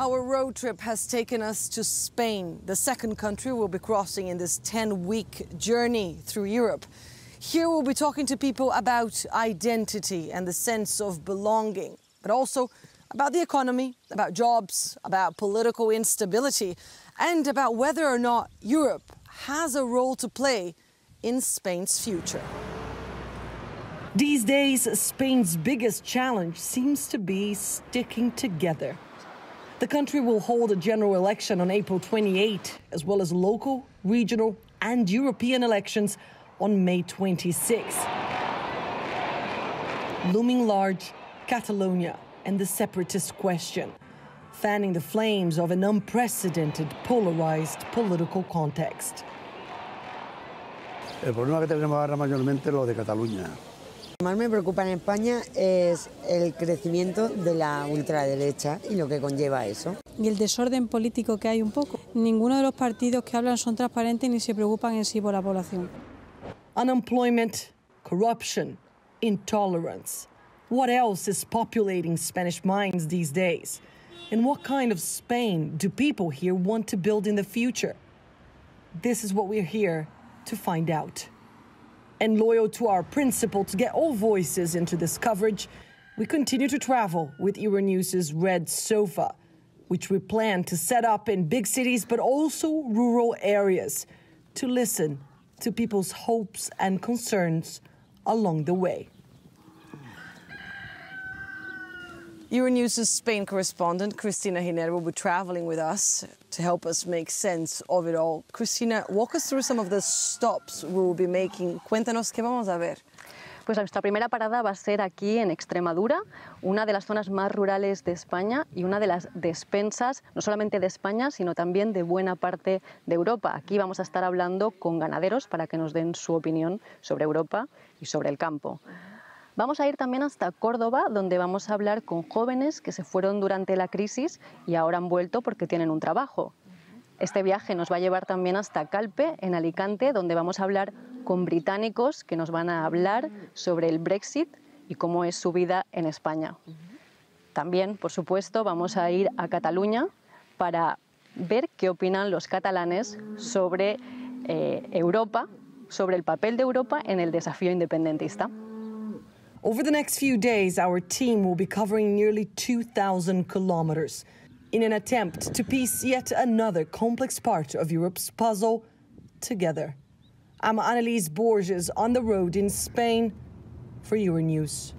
Our road trip has taken us to Spain, the second country we'll be crossing in this 10 week journey through Europe. Here we'll be talking to people about identity and the sense of belonging, but also about the economy, about jobs, about political instability, and about whether or not Europe has a role to play in Spain's future. These days, Spain's biggest challenge seems to be sticking together. The country will hold a general election on April 28, as well as local, regional, and European elections on May 26. Looming large, Catalonia and the separatist question, fanning the flames of an unprecedented polarized political context. El problema que tenemos ahora mayormente es lo de Cataluña. Lo que más me preocupa en España es el crecimiento de la ultraderecha y lo que conlleva eso. Y el desorden político que hay un poco. Ninguno de los partidos que hablan son transparentes ni se preocupan en sí por la población. Unemployment, corruption, intolerance. What else is populating Spanish minds these days? And what kind of Spain do people here want to build in the future? This is what we're here to find out. and loyal to our principle to get all voices into this coverage, we continue to travel with Euronews' Red Sofa, which we plan to set up in big cities but also rural areas to listen to people's hopes and concerns along the way. Euronews' Spain correspondent, Cristina Giner, will be traveling with us to help us make sense of it all. Cristina, walk us through some of the stops we will be making. Cuéntanos qué vamos a ver. Pues nuestra primera parada va a ser aquí en Extremadura, una de las zonas más rurales de España y una de las despensas, no solamente de España, sino también de buena parte de Europa. Aquí vamos a estar hablando con ganaderos para que nos den su opinión sobre Europa y sobre el campo. Vamos a ir también hasta Córdoba, donde vamos a hablar con jóvenes que se fueron durante la crisis y ahora han vuelto porque tienen un trabajo. Este viaje nos va a llevar también hasta Calpe, en Alicante, donde vamos a hablar con británicos que nos van a hablar sobre el Brexit y cómo es su vida en España. También, por supuesto, vamos a ir a Cataluña para ver qué opinan los catalanes sobre eh, Europa, sobre el papel de Europa en el desafío independentista. Over the next few days, our team will be covering nearly 2,000 kilometers in an attempt to piece yet another complex part of Europe's puzzle together. I'm Annelise Borges on the road in Spain for Euronews.